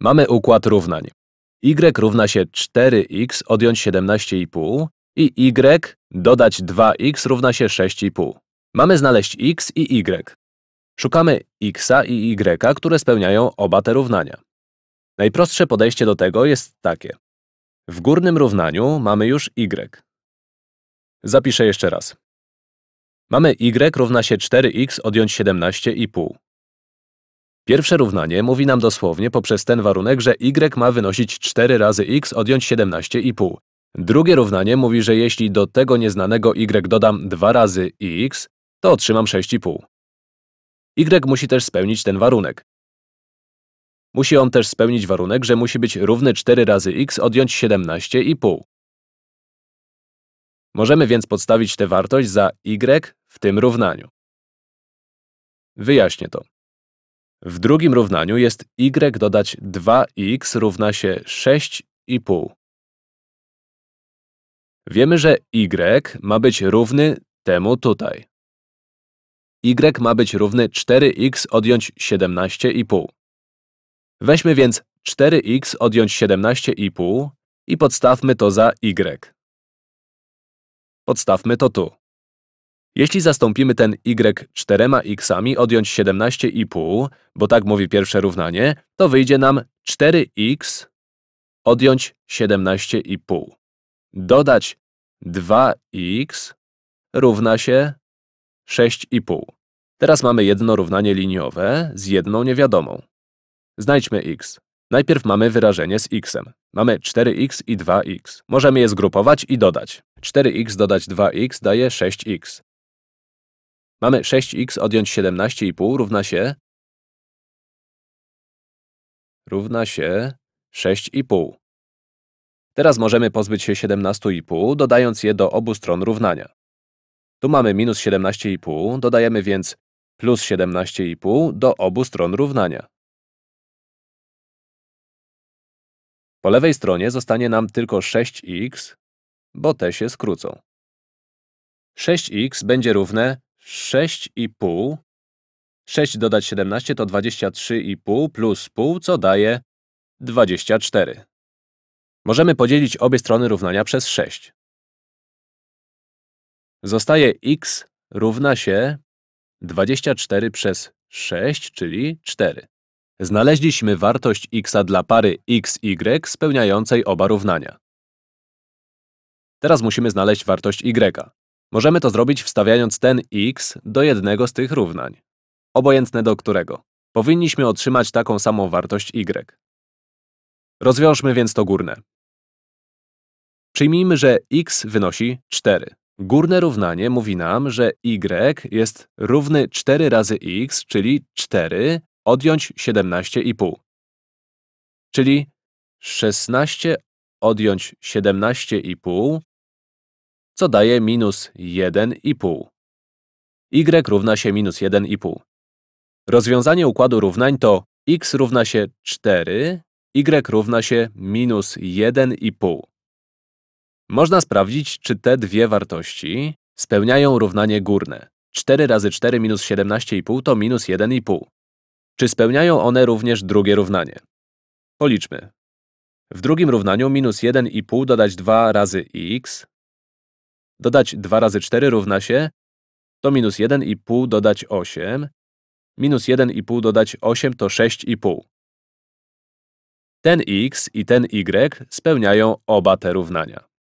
Mamy układ równań. y równa się 4x odjąć 17,5 i y dodać 2x równa się 6,5. Mamy znaleźć x i y. Szukamy x i y, które spełniają oba te równania. Najprostsze podejście do tego jest takie. W górnym równaniu mamy już y. Zapiszę jeszcze raz. Mamy y równa się 4x odjąć 17,5. Pierwsze równanie mówi nam dosłownie poprzez ten warunek, że y ma wynosić 4 razy x odjąć 17,5. Drugie równanie mówi, że jeśli do tego nieznanego y dodam 2 razy x, to otrzymam 6,5. y musi też spełnić ten warunek. Musi on też spełnić warunek, że musi być równy 4 razy x odjąć 17,5. Możemy więc podstawić tę wartość za y w tym równaniu. Wyjaśnię to. W drugim równaniu jest y dodać 2x równa się 6,5. Wiemy, że y ma być równy temu tutaj. y ma być równy 4x odjąć 17,5. Weźmy więc 4x odjąć 17,5 i podstawmy to za y. Podstawmy to tu. Jeśli zastąpimy ten y czterema xami, odjąć 17,5, bo tak mówi pierwsze równanie, to wyjdzie nam 4x odjąć 17,5. Dodać 2x równa się 6,5. Teraz mamy jedno równanie liniowe z jedną niewiadomą. Znajdźmy x. Najpierw mamy wyrażenie z x. -em. Mamy 4x i 2x. Możemy je zgrupować i dodać. 4x dodać 2x daje 6x. Mamy 6x odjąć 17,5 równa się równa się 6,5. Teraz możemy pozbyć się 17,5, dodając je do obu stron równania. Tu mamy minus 17,5, dodajemy więc plus 17,5 do obu stron równania. Po lewej stronie zostanie nam tylko 6x, bo te się skrócą. 6x będzie równe 6,5. 6 dodać 17 to 23,5 plus pół, co daje 24. Możemy podzielić obie strony równania przez 6. Zostaje x równa się 24 przez 6, czyli 4. Znaleźliśmy wartość x dla pary xy spełniającej oba równania. Teraz musimy znaleźć wartość y. Możemy to zrobić wstawiając ten x do jednego z tych równań, obojętne do którego. Powinniśmy otrzymać taką samą wartość y. Rozwiążmy więc to górne. Przyjmijmy, że x wynosi 4. Górne równanie mówi nam, że y jest równy 4 razy x, czyli 4 odjąć 17,5. Czyli 16 odjąć 17,5 co daje minus 1,5. y równa się minus 1,5. Rozwiązanie układu równań to x równa się 4, y równa się minus 1,5. Można sprawdzić, czy te dwie wartości spełniają równanie górne. 4 razy 4 minus 17,5 to minus 1,5. Czy spełniają one również drugie równanie? Policzmy. W drugim równaniu minus 1,5 dodać 2 razy x Dodać 2 razy 4 równa się to minus 1,5 dodać 8. Minus 1,5 dodać 8 to 6,5. Ten x i ten y spełniają oba te równania.